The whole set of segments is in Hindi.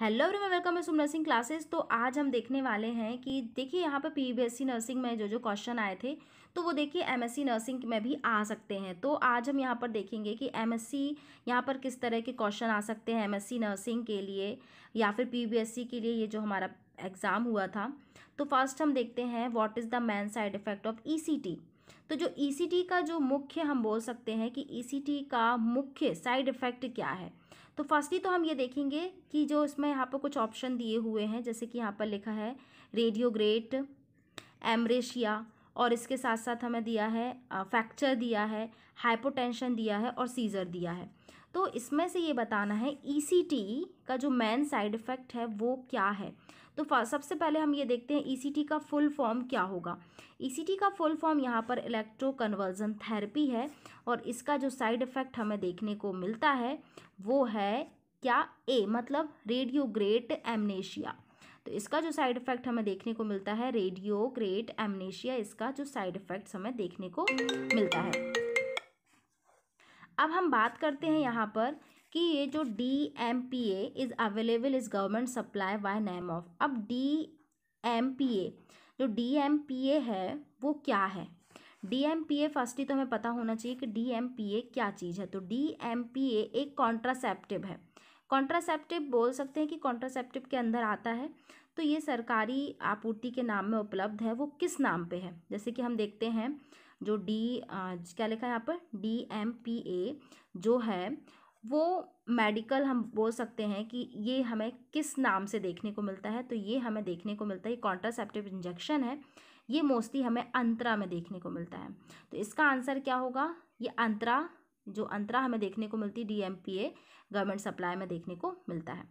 हेलो एवरीवन वेलकम मैं सुम नर्सिंग क्लासेस तो आज हम देखने वाले हैं कि देखिए यहाँ पर पीबीएससी नर्सिंग में जो जो क्वेश्चन आए थे तो वो देखिए एमएससी नर्सिंग में भी आ सकते हैं तो आज हम यहाँ पर देखेंगे कि एमएससी यहाँ पर किस तरह के क्वेश्चन आ सकते हैं एमएससी नर्सिंग के लिए या फिर सी के लिए ये जो हमारा एग्ज़ाम हुआ था तो फर्स्ट हम देखते हैं what is the main side effect of E तो जो ई e का जो मुख्य हम बोल सकते हैं कि ई e का मुख्य साइड इफ़ेक्ट क्या है तो फर्स्टली तो हम ये देखेंगे कि जो इसमें यहाँ पर कुछ ऑप्शन दिए हुए हैं जैसे कि यहाँ पर लिखा है रेडियो ग्रेट एमरेशिया और इसके साथ साथ हमें दिया है फ्रैक्चर दिया है हाइपोटेंशन दिया है और सीज़र दिया है तो इसमें से ये बताना है ईसीटी e का जो मेन साइड इफ़ेक्ट है वो क्या है तो सबसे पहले हम ये देखते हैं ई e का फुल फॉर्म क्या होगा ई e का फुल फॉर्म यहाँ पर इलेक्ट्रो कन्वर्जन थेरेपी है और इसका जो साइड इफ़ेक्ट हमें देखने को मिलता है वो है क्या ए मतलब रेडियोग्रेट एमनेशिया तो इसका जो साइड इफ़ेक्ट हमें देखने को मिलता है रेडियो ग्रेट एमनेशिया इसका जो साइड इफेक्ट हमें देखने को मिलता है अब हम बात करते हैं यहाँ पर कि ये जो D M P A is available is government supply by name of अब डी एम पी ए जो डी एम पी ए है वो क्या है D M P A firstly तो हमें पता होना चाहिए कि डी एम पी ए क्या चीज़ है तो डी एम पी ए एक कॉन्ट्रासेप्टिव है कॉन्ट्रासेप्टिव बोल सकते हैं कि कॉन्ट्रासेप्टिव के अंदर आता है तो ये सरकारी आपूर्ति के नाम में उपलब्ध है वो किस नाम पे है जैसे कि हम देखते हैं जो डी क्या लिखा है यहाँ पर डी एम पी ए जो है वो मेडिकल हम बोल सकते हैं कि ये हमें किस नाम से देखने को मिलता है तो ये हमें देखने को मिलता है ये कॉन्ट्रासेप्टिव इंजेक्शन है ये मोस्टली हमें अंतरा में देखने को मिलता है तो इसका आंसर क्या होगा ये अंतरा जो अंतरा हमें देखने को मिलती है डी गवर्नमेंट सप्लाई में देखने को मिलता है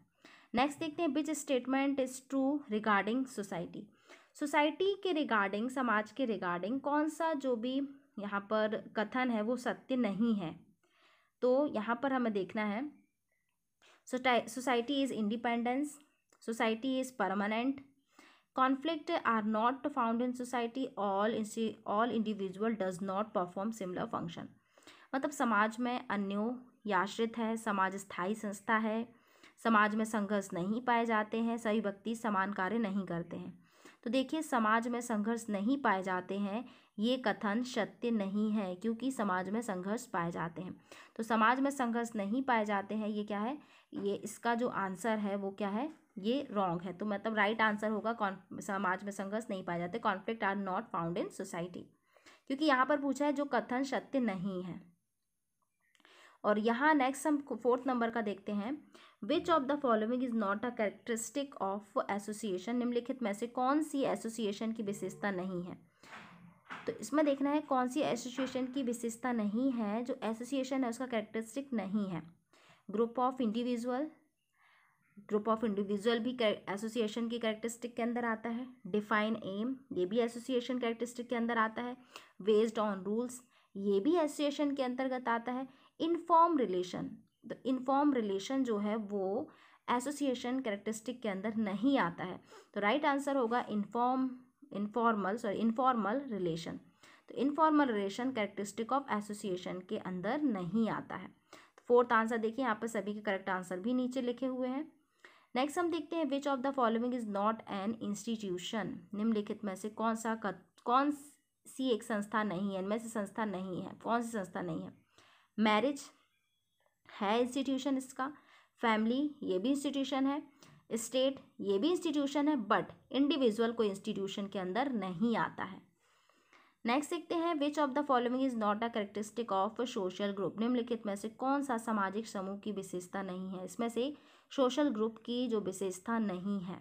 नेक्स्ट देखते हैं which statement is true regarding society society के रिगार्डिंग समाज के रिगार्डिंग कौन सा जो भी यहाँ पर कथन है वो सत्य नहीं है तो यहाँ पर हमें देखना है society is independence society is permanent conflict are not found in society all all individual does not perform similar function मतलब समाज में अन्यो याश्रित है समाज स्थायी संस्था है समाज में संघर्ष नहीं पाए जाते हैं सभी व्यक्ति समान कार्य नहीं करते हैं तो देखिए समाज में संघर्ष नहीं पाए जाते हैं ये कथन सत्य नहीं है क्योंकि समाज में संघर्ष पाए जाते हैं तो समाज में संघर्ष नहीं पाए जाते हैं ये क्या है ये इसका जो आंसर है वो क्या है ये रॉन्ग है तो मतलब राइट आंसर होगा समाज में संघर्ष नहीं पाए जाते conflict are not found in society क्योंकि यहाँ पर पूछा है जो कथन सत्य नहीं है और यहाँ नेक्स्ट हम फोर्थ नंबर का देखते हैं which of the following is not a characteristic of association निम्नलिखित में से कौन सी एसोसिएशन की विशेषता नहीं है तो इसमें देखना है कौन सी एसोसिएशन की विशेषता नहीं है जो एसोसिएशन है उसका कैरेक्टरिस्टिक नहीं है group of individual group of individual भी एसोसिएशन की कैरेक्टरिस्टिक के अंदर आता है डिफाइन एम ये भी एसोसिएशन कैरेक्टरिस्टिक के अंदर आता है बेस्ड ऑन रूल्स ये भी एसोसिएशन के अंतर्गत आता है इनफॉर्म रिलेशन तो इनफॉर्म रिलेशन जो है वो एसोसिएशन कैरेक्टरिस्टिक के अंदर नहीं आता है तो राइट right आंसर होगा inform informal sorry informal relation तो informal relation characteristic of association के अंदर नहीं आता है फोर्थ तो आंसर देखिए यहाँ पर सभी के करेक्ट आंसर भी नीचे लिखे हुए हैं नेक्स्ट हम देखते हैं which of the following is not an institution निम्नलिखित में से कौन सा कत, कौन सी एक संस्था नहीं है इनमें से संस्था नहीं है कौन सी संस्था नहीं है मैरिज है इंस्टीट्यूशन इसका फैमिली ये भी इंस्टीट्यूशन है स्टेट ये भी इंस्टीट्यूशन है बट इंडिविजुअल को इंस्टीट्यूशन के अंदर नहीं आता है नेक्स्ट देखते हैं which of the following is not a characteristic of social group निम्नलिखित में से कौन सा सामाजिक समूह की विशेषता नहीं है इसमें से सोशल ग्रुप की जो विशेषता नहीं है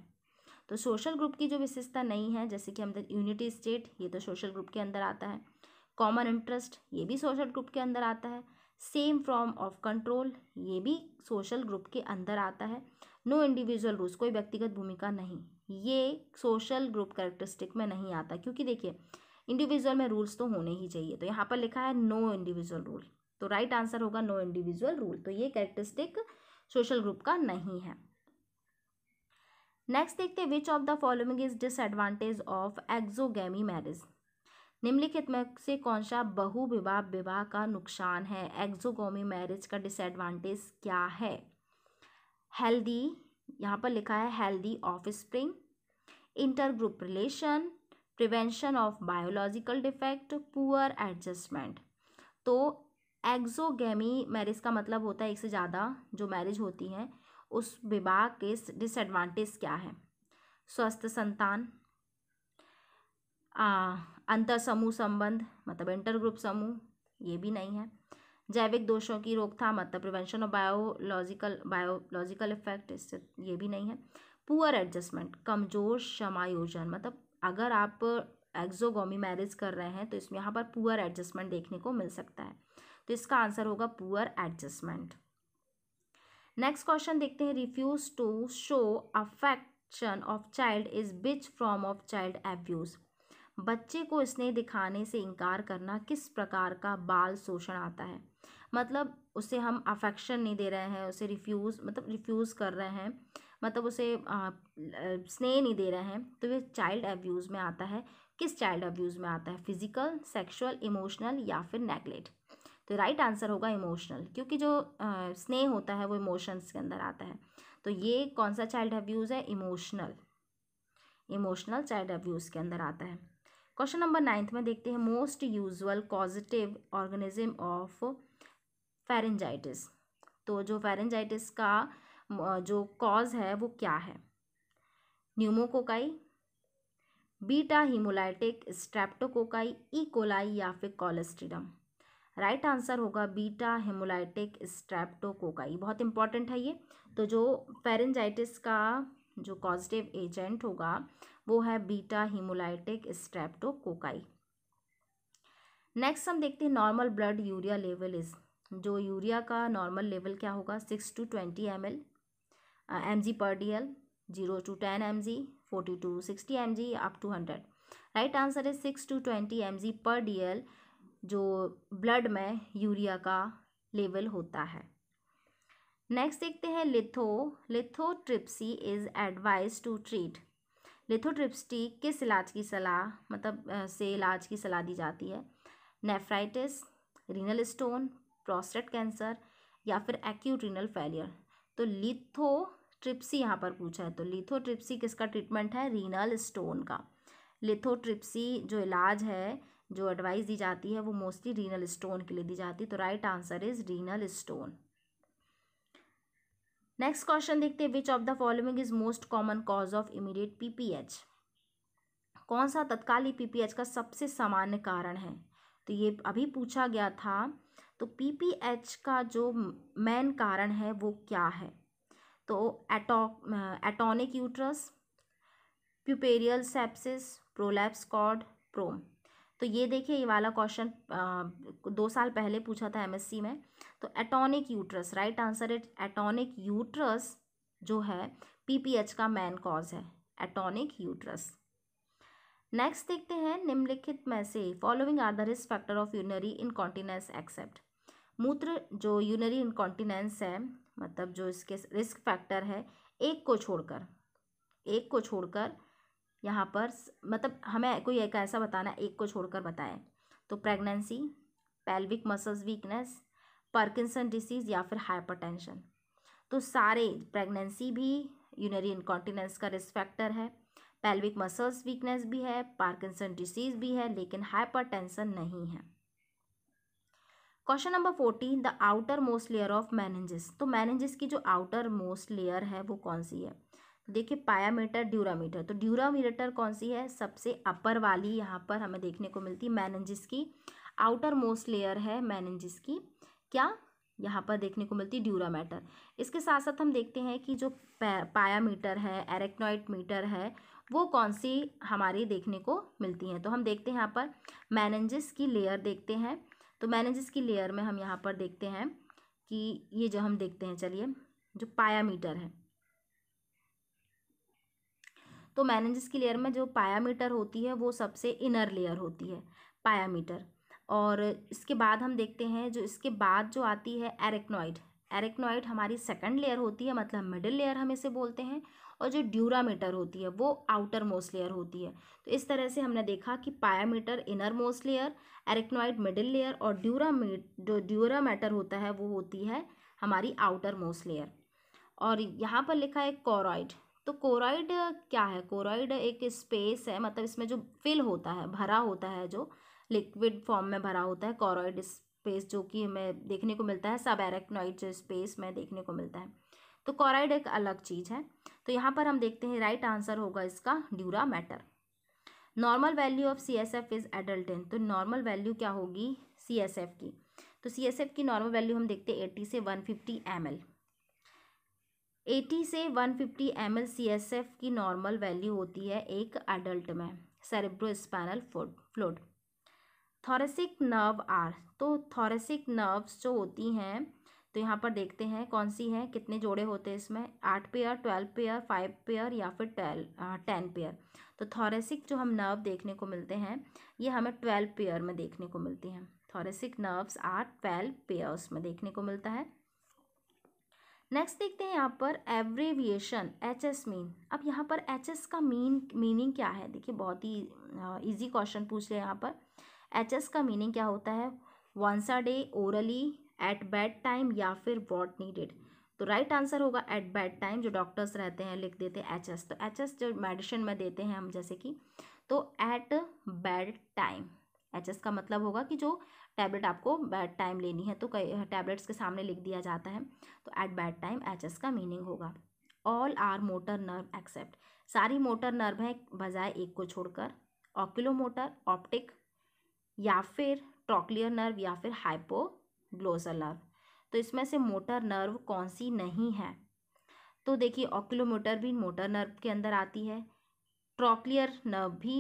तो सोशल ग्रुप की जो विशेषता नहीं है जैसे कि अंदर यूनिटी स्टेट ये तो सोशल ग्रुप के अंदर आता है कॉमन इंटरेस्ट ये भी सोशल ग्रुप के अंदर आता है सेम फॉर्म ऑफ कंट्रोल ये भी सोशल ग्रुप के अंदर आता है नो इंडिविजुअल रूल्स कोई व्यक्तिगत भूमिका नहीं ये सोशल ग्रुप कैरेक्टरिस्टिक में नहीं आता क्योंकि देखिए इंडिविजुअल में रूल्स तो होने ही चाहिए तो यहाँ पर लिखा है नो इंडिविजुअल रूल तो राइट right आंसर होगा नो इंडिविजुअल रूल तो ये कैरेक्टरिस्टिक सोशल ग्रुप का नहीं है नेक्स्ट देखते हैं which of the following is disadvantage of exogamy marriage निम्नलिखित में से कौन सा बहुविवाह विवाह का नुकसान है एक्जोगी मैरिज का डिसएडवांटेज क्या है हेल्दी यहाँ पर लिखा है healthy offspring intergroup relation prevention of biological defect poor adjustment तो एक्जोगेमी मैरिज का मतलब होता है एक से ज़्यादा जो मैरिज होती हैं उस विवाह के डिसएडवांटेज क्या है स्वस्थ संतान अंतर समूह संबंध मतलब इंटर ग्रुप समूह ये भी नहीं है जैविक दोषों की रोकथाम मतलब prevention of biological biological effect इससे ये भी नहीं है पुअर एडजस्टमेंट कमज़ोर समायोजन मतलब अगर आप एक्जोगी मैरिज कर रहे हैं तो इसमें यहाँ पर पुअर एडजस्टमेंट देखने को मिल सकता है तो इसका आंसर होगा पुअर एडजस्टमेंट नेक्स्ट क्वेश्चन देखते हैं refuse to show affection of child is which from of child abuse बच्चे को स्नेह दिखाने से इनकार करना किस प्रकार का बाल शोषण आता है मतलब उसे हम अफेक्शन नहीं दे रहे हैं उसे रिफ्यूज़ मतलब रिफ्यूज़ कर रहे हैं मतलब उसे स्नेह नहीं दे रहे हैं तो ये चाइल्ड अब्यूज़ में आता है किस चाइल्ड अब्यूज़ में आता है फिजिकल सेक्सुअल इमोशनल या फिर नेगलेट तो राइट आंसर होगा इमोशनल क्योंकि जो स्नेह होता है वो इमोशंस के अंदर आता है तो ये कौन सा चाइल्ड अब्यूज़ है इमोशनल इमोशनल चाइल्ड अब्यूज़ के अंदर आता है क्वेश्चन नंबर नाइन्थ में देखते हैं most usual positive organism of pharyngitis तो जो फेरेंजाइटिस का जो कॉज है वो क्या है pneumococci beta haemolytic streptococci E coli या फिर कोलेस्ट्रीडम राइट right आंसर होगा बीटा हेमोलाइटिक स्ट्रेप्टोकोकाई बहुत इंपॉर्टेंट है ये तो जो फेरेंजाइटिस का जो पॉजिटिव एजेंट होगा वो है बीटा हीमोलाइटिक स्ट्रेप्टोकोकाई नेक्स्ट हम देखते हैं normal blood urea level is जो यूरिया का नॉर्मल लेवल क्या होगा six to twenty m l m g per d l zero to ten m g forty to sixty m g up to hundred right answer है six to twenty m g per d l जो ब्लड में यूरिया का लेवल होता है नेक्स्ट देखते हैं litho lithotripsy is advise to treat lithotripsy किस इलाज की सलाह मतलब से इलाज की सलाह दी जाती है nephritis renal stone prostate cancer या फिर एक्यूट्रीनल फेलियर तो लिथो ट्रिप्सी यहाँ पर पूछा है तो लिथोट्रिप्सी किसका ट्रीटमेंट है रीनल स्टोन का लिथोट्रिप्सी जो इलाज है जो एडवाइस दी जाती है वो मोस्टली रीनल स्टोन के लिए दी जाती है तो right answer is renal stone next question देखते हैं which of the following is most common cause of immediate PPH कौन सा तत्काल पीपीएच का सबसे सामान्य कारण है तो ये अभी पूछा गया था तो पीपीएच का जो मेन कारण है वो क्या है तो ato atonic uterus puerperal sepsis prolapse cord PROM तो ये देखिए ये वाला क्वेश्चन दो साल पहले पूछा था एमएससी में तो atonic uterus right answer it atonic uterus जो है पीपीएच का मेन कॉज है एटॉनिक यूट्रस नेक्स्ट देखते हैं निम्नलिखित में से following are the risk factor of urinary incontinence except मूत्र जो यूनरी इनकॉन्टिनेंस है मतलब जो इसके रिस्क फैक्टर है एक को छोड़कर एक को छोड़कर यहाँ पर मतलब हमें कोई एक ऐसा बताना एक को छोड़कर बताएं तो pregnancy pelvic muscles weakness Parkinson disease या फिर हाइपरटेंशन तो सारे प्रेगनेंसी भी यूनरी इनकॉन्टिनेंस का रिस्क फैक्टर है पेल्विक मसल्स वीकनेस भी है पार्किंसन डिसीज भी है लेकिन हाइपरटेंशन नहीं है question number fourteen the outermost layer of meninges तो मैनेंजिस की जो आउटर मोस्ट लेयर है वो कौन सी है देखिए पायामीटर ड्यूरामीटर तो ड्यूरामीटर कौन सी है सबसे अपर वाली यहाँ पर हमें देखने को मिलती है मैनेंजिस की आउटर मोस्ट लेयर है मैनेंजिस की क्या यहाँ पर देखने को मिलती है ड्यूरामीटर इसके साथ साथ हम देखते हैं कि जो पायामीटर है एरेक्नोइट मीटर है वो कौन सी हमारी देखने को मिलती हैं तो हम देखते हैं यहाँ पर मैनेजिस की लेयर देखते हैं तो मैनेजिस की लेयर में हम यहाँ पर देखते हैं कि ये जो हम देखते हैं चलिए जो पायामीटर है तो मैनेजिस की लेयर में जो पायामीटर होती है वो सबसे इनर लेयर होती है पायामीटर और इसके बाद हम देखते हैं जो इसके बाद जो आती है एरेक्नॉइड एरेक्नॉइड हमारी सेकंड लेयर होती है मतलब मिडिल लेयर हम इसे बोलते हैं और जो ड्यूरामीटर होती है वो आउटर मोस्ट लेयर होती है तो इस तरह से हमने देखा कि pia mater innermost layer arachnoid middle layer और ड्यूरामीट जो ड्यूरामीटर होता है वो होती है हमारी आउटर मोस्ट लेयर और यहाँ पर लिखा है कोरॉइड तो कोरॉइड क्या है कोरॉइड एक स्पेस है मतलब इसमें जो फिल होता है भरा होता है जो लिक्विड फॉर्म में भरा होता है कोरॉइड स्पेस जो कि हमें देखने को मिलता है सब एरेक्नॉइड जो स्पेस में देखने को मिलता है तो कॉराइड एक अलग चीज़ है तो यहाँ पर हम देखते हैं राइट आंसर होगा इसका dura mater normal value of C S F is adult in तो नॉर्मल वैल्यू क्या होगी सी एस एफ की तो सी एस एफ की नॉर्मल वैल्यू हम देखते हैं एटी से one fifty M L eighty से one fifty M L C S F की नॉर्मल वैल्यू होती है एक एडल्ट में cerebrospinal fluid thoracic nerve are तो थॉरेसिक नर्व्स जो होती हैं तो यहाँ पर देखते हैं कौन सी है कितने जोड़े होते हैं इसमें आठ pair twelve pair five pair या फिर ट्वेल्व टेन पेयर तो थॉरेसिक जो हम नर्व देखने को मिलते हैं ये हमें ट्वेल्व पेयर में देखने को मिलती हैं thoracic nerves are twelve pairs में देखने को मिलता है नेक्स्ट देखते हैं यहाँ पर एवरेविएशन एच एस मीन अब यहाँ पर एच एस का मीन मीनिंग क्या है देखिए बहुत ही इजी क्वेश्चन पूछ लिया यहाँ पर एच एस का मीनिंग क्या होता है once a day orally at bed time या फिर वॉट नीडेड तो राइट right आंसर होगा एट बैड टाइम जो डॉक्टर्स रहते हैं लिख देते हैं एच एस तो एच एस जो मेडिसिन में देते हैं हम जैसे कि तो at bed time H S का मतलब होगा कि जो टैबलेट आपको बैड टाइम लेनी है तो कई टैबलेट्स के सामने लिख दिया जाता है तो at bed time H S का मीनिंग होगा all are motor nerve except सारी मोटर नर्व है बजाय एक को छोड़कर मोटर ऑप्टिक या फिर ट्रॉक्लियर नर्व या फिर हाइपो ग्लोसल नर्व तो इसमें से मोटर नर्व कौन सी नहीं है तो देखिए ऑक्यूलोमोटर भी मोटर नर्व के अंदर आती है ट्रॉक्लियर नर्व भी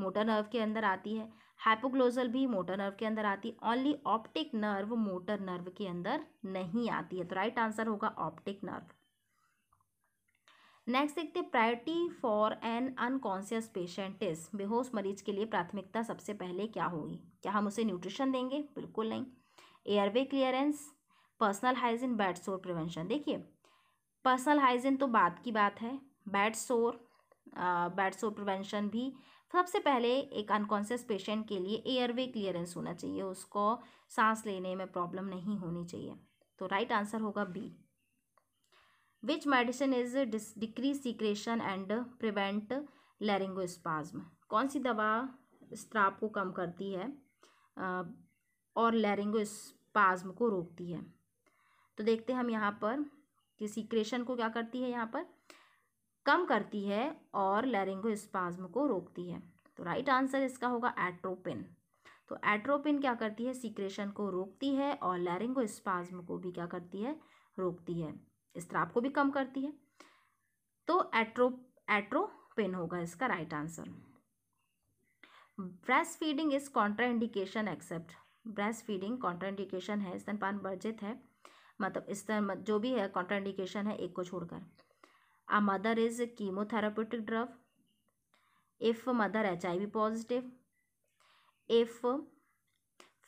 मोटर नर्व के अंदर आती है हाइपोग्लोजल भी मोटर नर्व के अंदर आती है only optic nerve motor nerve के अंदर नहीं आती है तो राइट आंसर होगा ऑप्टिक नर्व नेक्स्ट देखते priority for an unconscious patient is बेहोश मरीज के लिए प्राथमिकता सबसे पहले क्या होगी क्या हम उसे न्यूट्रिशन देंगे बिल्कुल नहीं airway clearance personal hygiene bed sore prevention देखिए पर्सनल हाइजीन तो बाद की बात है बैड शोर बैड शोर प्रिवेंशन भी सबसे पहले एक अनकॉन्शियस पेशेंट के लिए एयरवे क्लियरेंस होना चाहिए उसको सांस लेने में प्रॉब्लम नहीं होनी चाहिए तो राइट right आंसर होगा B which medicine is decrease secretion and prevent laryngospasm कौन सी दवा स्त्राप को कम करती है और लेरिंगो पाज्म को रोकती है तो देखते हैं हम यहाँ पर कि सीक्रेशन को क्या करती है यहाँ पर कम करती है और लैरिंगो स्पाज्म को रोकती है तो राइट आंसर इसका होगा एट्रोपिन तो एट्रोपिन क्या करती है सीक्रेशन को रोकती है और लैरिंगो स्पाज्म को भी क्या करती है रोकती है स्त्राव को भी कम करती है तो एट्रो एट्रोपिन होगा इसका right answer breast feeding is contraindication except breast feeding contraindication है स्तनपान वर्जित है मतलब स्तन जो भी है कॉन्ट्राइंडिकेशन है एक को छोड़कर uh mother is chemotherapeutic drug if mother H I V positive if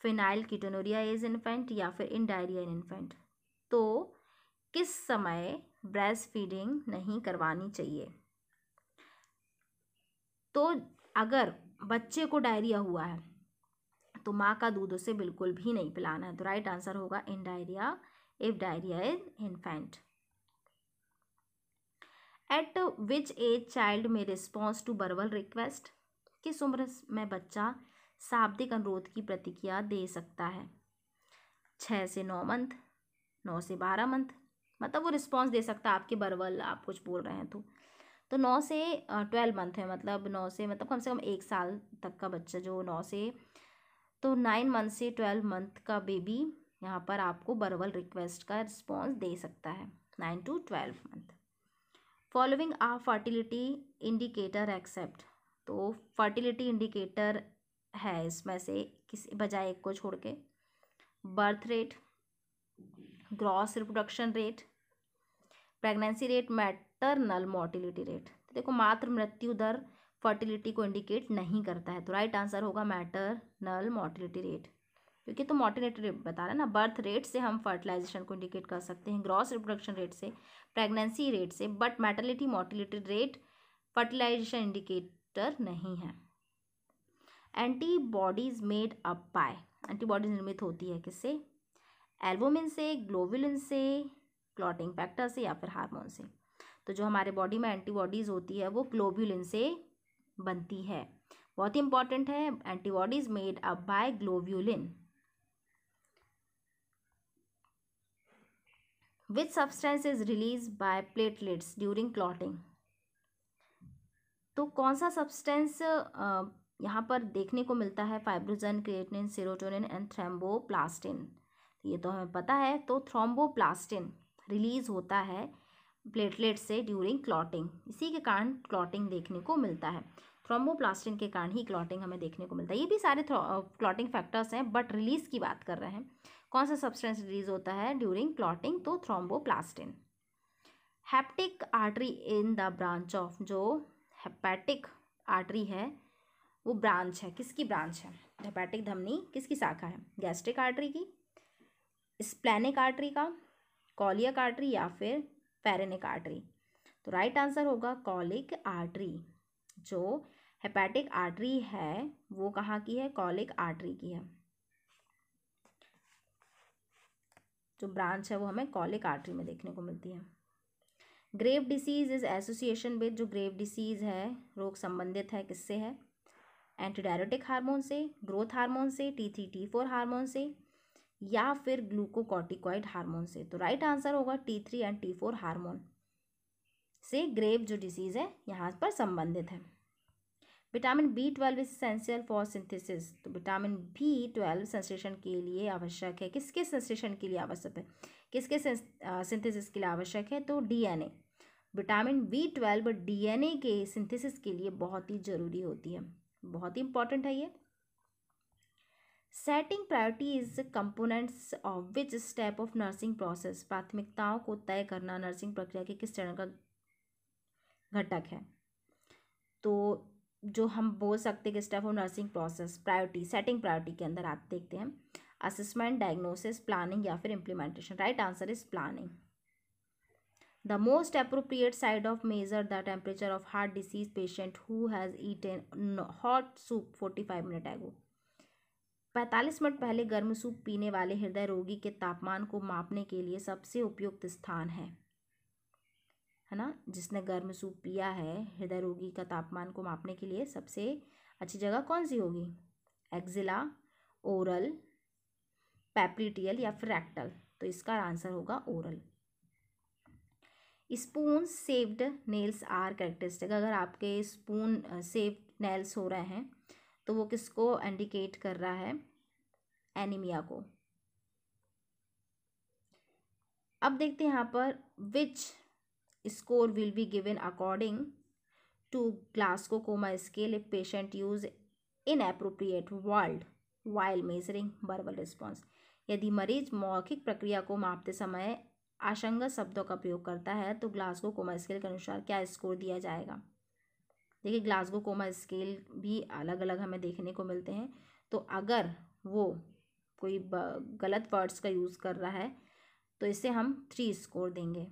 phenylketonuria is infant या फिर इन डायरिया इन इन्फेंट तो किस समय ब्रेस्ट फीडिंग नहीं करवानी चाहिए तो अगर बच्चे को डायरिया हुआ है तो माँ का दूध उसे बिल्कुल भी नहीं पिलाना है तो राइट आंसर होगा in diarrhoea if diarrhoea is infant at which age child में रिस्पॉन्स टू बर्बल रिक्वेस्ट किस उम्र में बच्चा शाब्दिक अनुरोध की प्रतिक्रिया दे सकता है छः से नौ मंथ नौ से बारह मंथ मतलब वो रिस्पॉन्स दे सकता है आपके बर्बल आप कुछ बोल रहे हैं तो तो नौ से ट्वेल्व मंथ है मतलब नौ से मतलब कम से कम एक साल तक का बच्चा जो नौ से तो नाइन मंथ से ट्वेल्व मंथ का बेबी यहाँ पर आपको बर्बल रिक्वेस्ट का रिस्पॉन्स दे सकता है nine to twelve month following a fertility indicator except तो फर्टिलिटी इंडिकेटर है इसमें से किसी बजाय एक को छोड़ के birth rate gross reproduction rate pregnancy rate maternal mortality rate देखो मातृ मृत्यु दर फर्टिलिटी को इंडिकेट नहीं करता है तो राइट आंसर होगा मैटर नल मॉर्टिलिटी रेट क्योंकि तो मॉर्टिलिटी रेट बता रहा है ना बर्थ रेट से हम फर्टिलाइजेशन को इंडिकेट कर सकते हैं ग्रॉस रिप्रोडक्शन रेट से प्रेगनेंसी रेट से but maternal mortality rate fertilization indicator नहीं है antibodies made up by antibodies निर्मित होती है किससे एल्बोमिन से ग्लोबुलिन से क्लॉटिंग फैक्टर से या फिर हार्मोन से तो जो हमारे बॉडी में एंटीबॉडीज़ होती है वो ग्लोबुलिन से बनती है बहुत ही इंपॉर्टेंट है antibodies made up by globulin which substance is release by platelets during clotting तो कौन सा सब्सटेंस यहाँ पर देखने को मिलता है fibrinogen creatine serotonin and thromboplastin ये तो हमें पता है तो थ्रोम्बोप्लास्टिन रिलीज होता है प्लेटलेट से ड्यूरिंग क्लॉटिंग इसी के कारण क्लॉटिंग देखने को मिलता है थ्रोम्बोप्लास्टिन के कारण ही क्लॉटिंग हमें देखने को मिलता है ये भी सारे क्लॉटिंग फैक्टर्स हैं बट रिलीज की बात कर रहे हैं कौन सा सब्सटेंस रिलीज होता है ड्यूरिंग क्लॉटिंग तो thromboplastin hepatic artery in the branch of जो हैपैटिक आर्टरी है वो ब्रांच है किसकी ब्रांच है हेपैटिक धमनी किसकी शाखा है गैस्ट्रिक आर्टरी की स्प्लेनिक आर्टरी का कॉलियक आर्टरी या फिर पैरेनिक आर्टरी तो राइट आंसर होगा कॉलिक आर्टरी जो हेपेटिक आर्टरी है वो कहाँ की है कॉलिक आर्टरी की है जो ब्रांच है वो हमें कॉलिक आर्टरी में देखने को मिलती है grave disease is association with जो ग्रेव डिसीज है रोग संबंधित है किससे है एंटीडायरेटिक हार्मोन से ग्रोथ हार्मोन से T three T four hormone से या फिर ग्लूकोकॉटिकॉइड हार्मोन से तो राइट आंसर होगा T three and T four hormone से ग्रेव जो डिसीज़ है यहाँ पर संबंधित है vitamin B twelve is essential for synthesis तो विटामिन बी ट्वेल्व संश्लेषण के लिए आवश्यक है किसके संश्लेषण के लिए आवश्यक है किसके सिंथेसिस के लिए आवश्यक है तो डीएनए विटामिन बी ट्वेल्व ए के सिंथेसिस के लिए बहुत ही ज़रूरी होती है बहुत ही इंपॉर्टेंट है ये setting priority is components of which step of nursing process प्राथमिकताओं को तय करना नर्सिंग प्रक्रिया के किस चरण का घटक है तो जो हम बोल सकते हैं कि step of nursing process priority setting priority के अंदर आप देखते हैं असेसमेंट डायग्नोसिस प्लानिंग या फिर implementation right answer is planning the appropriate side of measure the temperature of heart disease patient who has eat an hot soup forty five minute ago पैंतालीस मिनट पहले गर्म सूप पीने वाले हृदय रोगी के तापमान को मापने के लिए सबसे उपयुक्त स्थान है है ना जिसने गर्म सूप पिया है हृदय रोगी का तापमान को मापने के लिए सबसे अच्छी जगह कौन सी होगी एक्जिला ओरल पैप्रिटियल या फिर रेक्टल तो इसका आंसर होगा oral spoon shaped nails are characteristic अगर आपके स्पून सेव्ड नेल्स हो रहे हैं तो वो किसको इंडिकेट कर रहा है एनीमिया को अब देखते हैं यहाँ पर which will be given according to Glasgow coma scale if patient use inappropriate word while measuring verbal response यदि मरीज मौखिक प्रक्रिया को मापते समय आशंगत शब्दों का प्रयोग करता है तो ग्लास्को कोमा स्केल के अनुसार क्या स्कोर दिया जाएगा देखिए ग्लासगो कोमा स्केल भी अलग अलग हमें देखने को मिलते हैं तो अगर वो कोई गलत वर्ड्स का यूज़ कर रहा है तो इसे हम थ्री स्कोर देंगे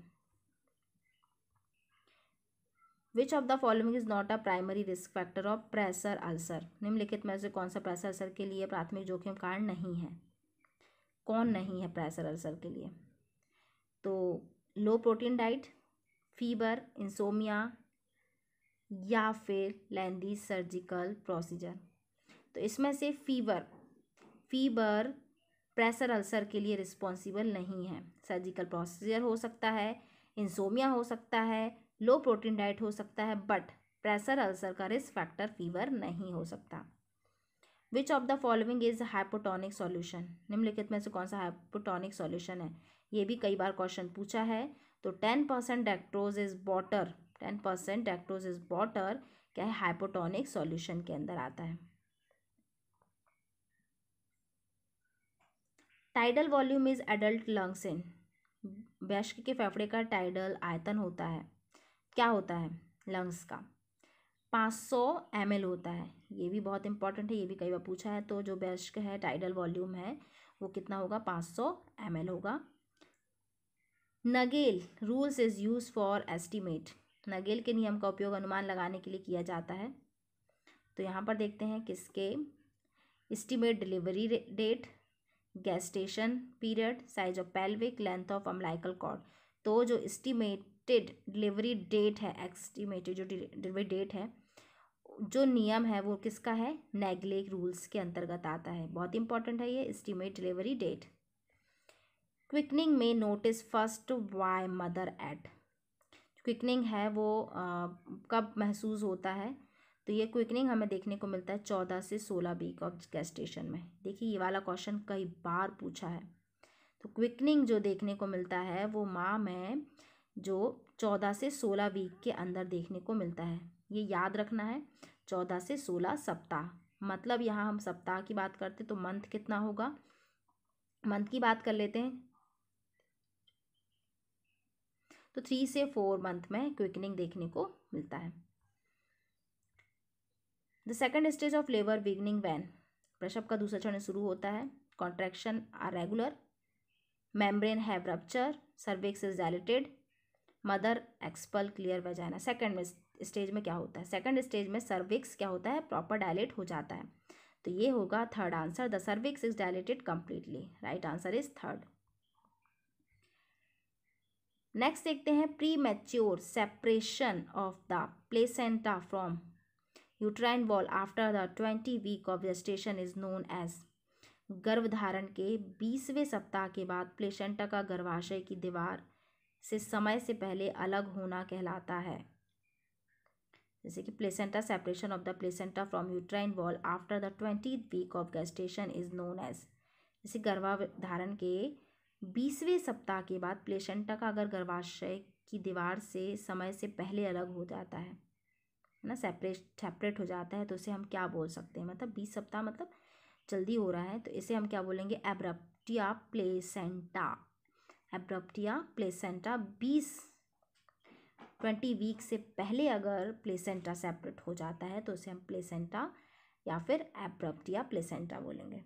which of the following is not a primary risk factor of pressure ulcer निम्नलिखित में से कौन सा प्रेशर अल्सर के लिए प्राथमिक जोखिम कारण नहीं है कौन नहीं है प्रेशर अल्सर के लिए तो low protein diet fever insomnia या फिर लेंदी सर्जिकल प्रोसीजर तो इसमें से फीवर फीवर प्रेशर अल्सर के लिए रिस्पॉन्सिबल नहीं है सर्जिकल प्रोसीजर हो सकता है इंसोमिया हो सकता है लो प्रोटीन डाइट हो सकता है बट प्रेशर अल्सर का रिस्क फैक्टर फीवर नहीं हो सकता which of the following is hypotonic solution निम्नलिखित में से कौन सा हाइपोटोनिक सॉल्यूशन है ये भी कई बार क्वेश्चन पूछा है तो ten percent dextrose is water ten percent dextrose is water क्या है हाइपोटोनिक सॉल्यूशन के अंदर आता है tidal volume is adult lungs in वैश्क के फेफड़े का टाइडल आयतन होता है क्या होता है लंग्स का पाँच सौ एम एल होता है ये भी बहुत इंपॉर्टेंट है ये भी कई बार पूछा है तो जो बेस्क है टाइडल वॉल्यूम है वो कितना होगा पाँच सौ एम एल होगा Naegele rules is use for estimate Naegele के नियम का उपयोग अनुमान लगाने के लिए किया जाता है तो यहाँ पर देखते हैं किसके estimate delivery date gestation period size of pelvic length of umbilical cord तो जो एस्टिमेट एक्सपेक्टेड डिलीवरी डेट है एक्सटीमेटेड जो डिलीवरी डेट है जो नियम है वो किसका है नेगलेक रूल्स के अंतर्गत आता है बहुत इंपॉर्टेंट है ये एस्टिमेट डिलीवरी डेट क्विकनिंग में notice first by mother at quickening है वो आ, कब महसूस होता है तो ये क्विकनिंग हमें देखने को मिलता है चौदह से सोलह वीक ऑफ गेस्टेशन में देखिए ये वाला क्वेश्चन कई बार पूछा है तो क्विकनिंग जो देखने को मिलता है वो माँ में जो चौदह से सोलह वीक के अंदर देखने को मिलता है ये याद रखना है चौदह से सोलह सप्ताह मतलब यहाँ हम सप्ताह की बात करते तो मंथ कितना होगा मंथ की बात कर लेते हैं तो थ्री से फोर मंथ में क्विकनिंग देखने को मिलता है the second stage of labour beginning when प्रसव का दूसरा चरण शुरू होता है contraction are regular membrane have rupture cervix is dilated mother expel clear vagina second में स्टेज में क्या होता है सेकेंड स्टेज में सर्विक्स क्या होता है प्रॉपर डायलेट हो जाता है तो ये होगा third answer the cervix is dilated completely right answer is third next देखते हैं premature separation of the placenta from uterine wall after the twenty week of gestation is known as गर्भधारण के बीसवें सप्ताह के बाद प्लेसेंटा का गर्भाशय की दीवार से समय से पहले अलग होना कहलाता है जैसे कि placenta separation of the placenta from uterine wall after the twenty week of gestation is known as जैसे गर्भाधारण के बीसवें सप्ताह के बाद प्लेसेंटा का अगर गर्भाशय की दीवार से समय से पहले अलग हो जाता है ना सेपरेट सेपरेट हो जाता है तो उसे हम क्या बोल सकते हैं मतलब बीस सप्ताह मतलब जल्दी हो रहा है तो इसे हम क्या बोलेंगे एब्रप्टिया प्लेसेंटा एब्रप्टिया प्लेसेंटा बीस ट्वेंटी वीक से पहले अगर प्लेसेंटा सेपरेट हो जाता है तो उसे हम प्लेसेंटा या फिर एब्रप्टिया प्लेसेंटा बोलेंगे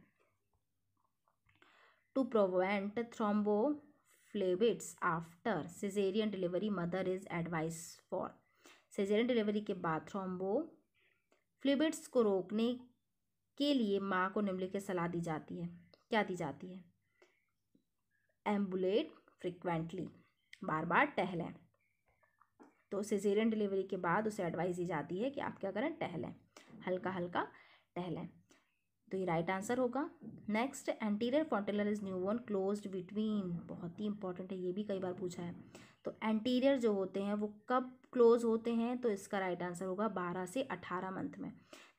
to prevent phlebitis after caesarean delivery mother is advice for caesarean delivery के बाद थ्रोम्बो फ्लेविड्स को रोकने के लिए माँ को निम्नलिखित सलाह दी जाती है क्या दी जाती है एम्बुलेट फ्रिक्वेंटली बार बार टहलें तो सिजेरियन डिलीवरी के बाद उसे एडवाइस दी जाती है कि आप क्या करें टहलें हल्का हल्का टहलें तो ये राइट आंसर होगा next anterior fontanelle is new one close between बहुत ही इंपॉर्टेंट है ये भी कई बार पूछा है तो एंटीरियर जो होते हैं वो कब क्लोज होते हैं तो इसका राइट right आंसर होगा बारह से अठारह मंथ में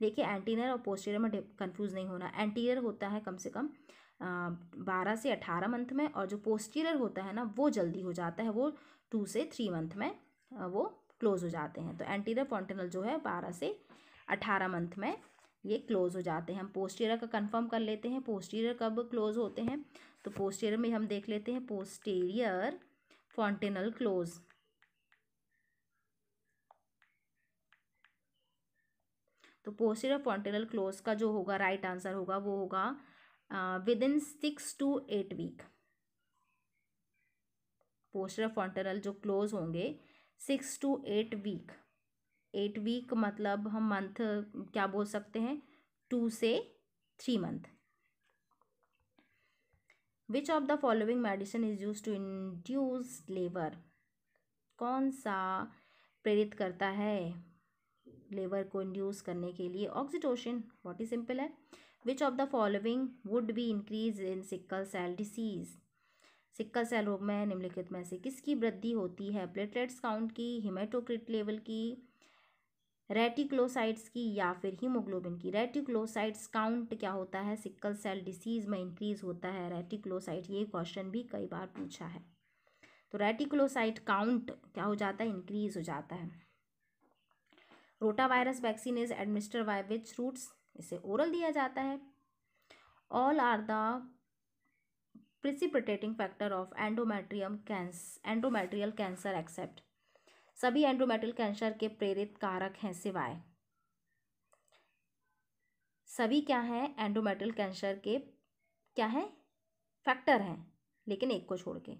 देखिए एंटीरियर और पोस्टीरियर में कन्फ्यूज़ नहीं होना एंटीरियर होता है कम से कम बारह से अठारह मंथ में और जो पोस्टीरियर होता है ना वो जल्दी हो जाता है वो टू से थ्री मंथ में वो क्लोज हो जाते हैं तो एंटीरियर पॉन्टिनल जो है बारह से अठारह मंथ में ये क्लोज हो जाते हैं हम पोस्टीरियर का कंफर्म कर लेते हैं पोस्टीरियर कब क्लोज होते हैं तो पोस्टीरियर में हम देख लेते हैं पोस्टीरियर फॉन्टेनल क्लोज तो पोस्टीरियर फॉन्टेनल क्लोज का जो होगा राइट आंसर होगा वो होगा within six to eight week posterior fontanelle जो क्लोज होंगे six to eight week eight week मतलब हम मंथ क्या बोल सकते हैं टू से three month which of the following medicine is use to induce labour कौन सा प्रेरित करता है लेबर को इंड्यूस करने के लिए ऑक्सीटोशन बहुत ही सिंपल है which of the following would be increase in sickle cell disease sickle cell रोग में निम्नलिखित में से किसकी वृद्धि होती है प्लेटलेट्स काउंट की हिमेटोक्रिट लेवल की रेटिक्लोसाइट्स की या फिर हीमोग्लोबिन की रेटिक्लोसाइट्स काउंट क्या होता है सिक्कल सेल डिसीज़ में इंक्रीज होता है रेटिक्लोसाइट ये क्वेश्चन भी कई बार पूछा है तो रेटिक्लोसाइट काउंट क्या हो जाता है इंक्रीज हो जाता है rota virus vaccine is administer by which routes इसे ओरल दिया जाता है all are the precipitating factor of endometrium कैंस एंडोमेट्रियल कैंसर एक्सेप्ट सभी एंडोमेट्रियल कैंसर के प्रेरित कारक हैं सिवाय सभी क्या है एंडोमेट्रियल कैंसर के क्या है फैक्टर हैं लेकिन एक को छोड़ के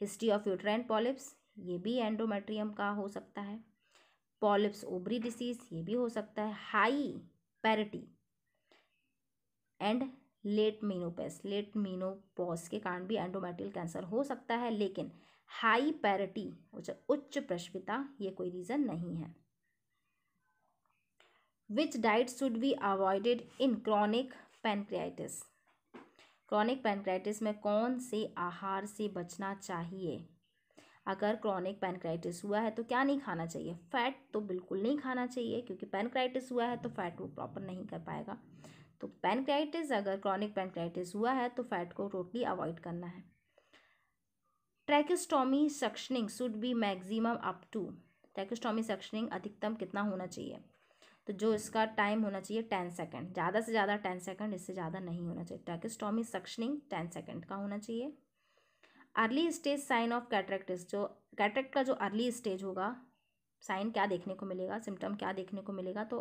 हिस्ट्री ऑफ यूट्राइन पॉलिप्स ये भी एंडोमेट्रियम का हो सकता है पॉलिप्स ओबरी डिसीज ये भी हो सकता है high parity and late menopause late menopause के कारण भी एंडोमेट्रियल कैंसर हो सकता है लेकिन हाई पैरिटी उच्च प्रश्विता ये कोई रीज़न नहीं है which diet should be avoided in chronic pancreatitis chronic pancreatitis में कौन से आहार से बचना चाहिए अगर क्रॉनिक पेनक्राइटिस हुआ है तो क्या नहीं खाना चाहिए फ़ैट तो बिल्कुल नहीं खाना चाहिए क्योंकि पेनक्राइटिस हुआ है तो फ़ैट वो प्रॉपर नहीं कर पाएगा तो पेनक्राइटिस अगर क्रॉनिक पेनक्राइटिस हुआ है तो फ़ैट को टोटली अवॉइड करना है tracheostomy suctioning should be maximum up to tracheostomy suctioning अधिकतम कितना होना चाहिए तो जो इसका टाइम होना चाहिए टेन सेकेंड ज़्यादा से ज़्यादा टेन सेकेंड इससे ज़्यादा नहीं होना चाहिए ट्रैकिस्टोमी सक्शनिंग टेन सेकेंड का होना चाहिए early stage sign of cataract is जो कैटरेक्ट का जो अर्ली स्टेज होगा साइन क्या देखने को मिलेगा सिम्टम क्या देखने को मिलेगा तो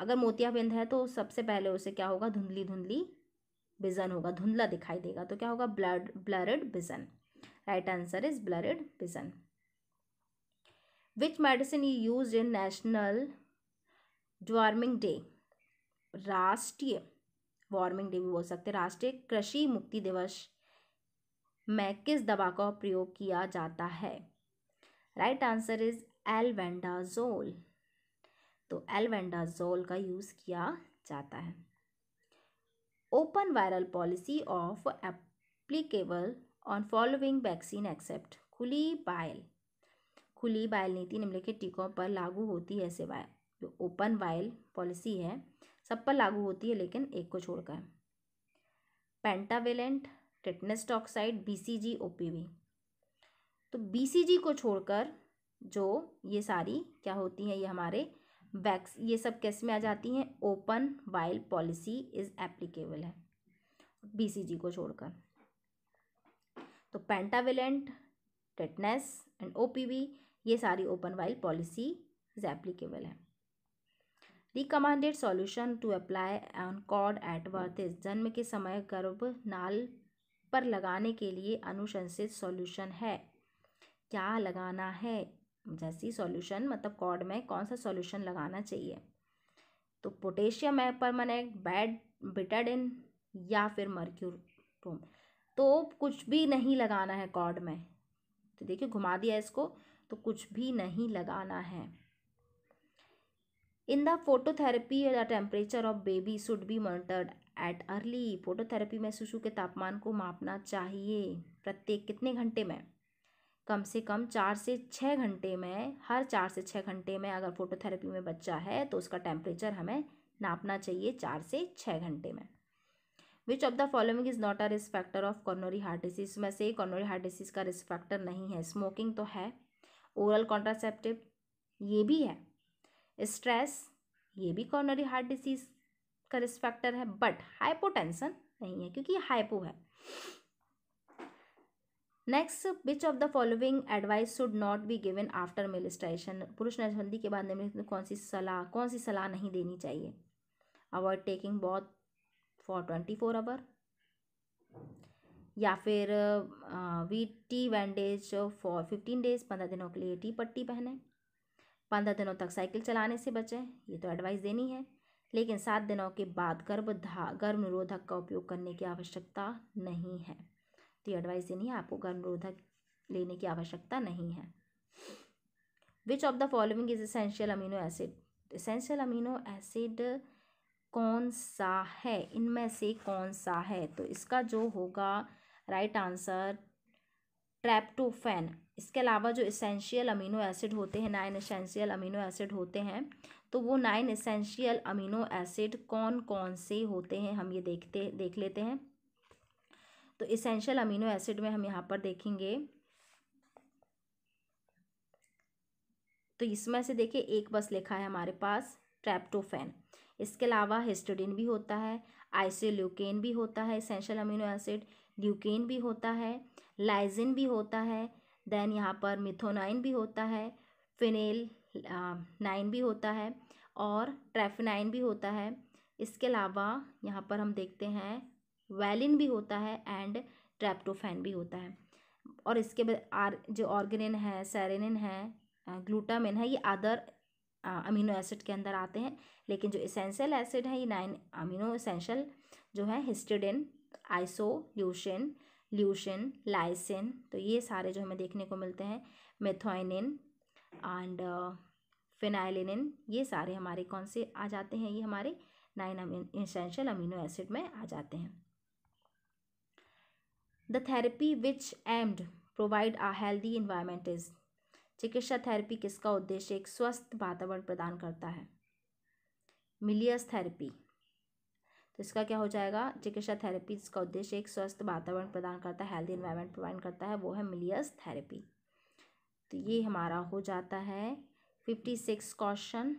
अगर मोतियाबिंद है तो सबसे पहले उसे क्या होगा धुंधली धुंधली विजन होगा धुंधला दिखाई देगा तो क्या होगा blood blurred vision right answer is blurred vision which medicine you use in national warming day राष्ट्रीय वार्मिंग डे भी बोल सकते हैं राष्ट्रीय कृषि मुक्ति दिवस में किस दवा का प्रयोग किया जाता है राइट आंसर इज एलवेंडाजोल तो एलवेंडाजोल का यूज़ किया जाता है open vial policy of applicable on following vaccine except खुली बायल खुली बायल नीति निम्नलिखित टीकों पर लागू होती है सिवाय जो ओपन वायल पॉलिसी है सब पर लागू होती है लेकिन एक को छोड़कर pentavalent tetanus toxoid P OPV तो जी को छोड़कर जो ये सारी क्या होती हैं ये हमारे वैक्स ये सब कैसे में आ जाती हैं open vial policy is applicable है जी को छोड़कर तो पेंटावेलेंट टेटनेस एंड ओपीवी ये सारी open vial policy is applicable है recommended solution to apply on cord at birth जन्म के समय गर्भ नाल पर लगाने के लिए अनुशंसित सॉल्यूशन है क्या लगाना है जैसी सॉल्यूशन मतलब कॉर्ड में कौन सा सॉल्यूशन लगाना चाहिए तो पोटेशियम है परमानेंट बैड बिटाडिन या फिर मर्क्यूरोम तो कुछ भी नहीं लगाना है कॉर्ड में तो देखिए घुमा दिया इसको तो कुछ भी नहीं लगाना है in the phototherapy the temperature of baby should be monitored at early phototherapy में शिशु के तापमान को मापना चाहिए प्रत्येक कितने घंटे में कम से कम चार से छः घंटे में हर चार से छः घंटे में अगर फोटोथेरेपी में बच्चा है तो उसका टेम्परेचर हमें नापना चाहिए चार से छः घंटे में which of the following is not a risk factor of coronary heart disease में से कॉर्नोरी हार्ट डिसीज का रिस्क फैक्टर नहीं है स्मोकिंग तो है ओरल कॉन्ट्रासेप्टिव ये भी है स्ट्रेस ये भी कॉर्नरी हार्ट डिसीज़ का फैक्टर है बट हाइपोटेंशन नहीं है क्योंकि हाइपो है next which of the following advice should not be given after male station पुरुष नसबंदी के बाद निम्नलिखित में कौन सी सलाह कौन सी सलाह नहीं देनी चाहिए avoid taking bath for twenty four hour या फिर V T bandage for fifteen days पंद्रह दिनों के लिए टी पट्टी पहने पंद्रह दिनों तक साइकिल चलाने से बचें ये तो एडवाइस देनी है लेकिन सात दिनों के बाद गर्भधा गर्म रोधक का उपयोग करने की आवश्यकता नहीं है तो ये एडवाइस देनी है आपको गर्म रोधक लेने की आवश्यकता नहीं है which of the following is essential amino acid essential amino acid कौन सा है इनमें से कौन सा है तो इसका जो होगा राइट आंसर ट्रैप्टोफेन इसके अलावा जो इसेंशियल अमीनो एसिड होते हैं नाइन इसेंशियल अमीनो एसिड होते हैं तो वो नाइन एसेंशियल अमीनो एसिड कौन कौन से होते हैं हम ये देखते देख लेते हैं तो इसेंशियल अमीनो एसिड में हम यहाँ पर देखेंगे तो इसमें से देखिए एक बस लिखा है हमारे पास ट्रैप्टोफेन इसके अलावा हिस्टोडिन भी होता है आइसोल्यूकेन भी होता है इसेंशियल अमीनो एसिड ल्यूकेन भी होता है लाइजिन भी होता है देन यहाँ पर मिथोनाइन भी होता है फिनेल नाइन भी होता है और ट्रैफिनाइन भी होता है इसके अलावा यहाँ पर हम देखते हैं वैलिन भी होता है एंड ट्रैप्टोफैन भी होता है और इसके आर जो ऑर्गेनिन है सेरेनिन है ग्लूटामिन है ये अदर अमीनो एसिड के अंदर आते हैं लेकिन जो इसेंशियल एसिड है ये नाइन अमीनो इसेंशियल जो है हिस्टिडिन ल्यूशन ल्यूशन लाइसिन तो ये सारे जो हमें देखने को मिलते हैं मेथोइनिन एंड फिनाइलिनिन uh, ये सारे हमारे कौन से आ जाते हैं ये हमारे नाइन इंसेंशियल अमीनो एसिड में आ जाते हैं the therapy which aimed provide a healthy environment is चिकित्सा थेरेपी किसका उद्देश्य एक स्वस्थ वातावरण प्रदान करता है मिलियस थेरेपी तो इसका क्या हो जाएगा चिकित्सा थेरेपी जिसका उद्देश्य एक स्वस्थ वातावरण प्रदान करता है हेल्दी इन्वायरमेंट प्रोवाइड करता है वो है मिलियस थेरेपी तो ये हमारा हो जाता है फिफ्टी सिक्स क्वेश्चन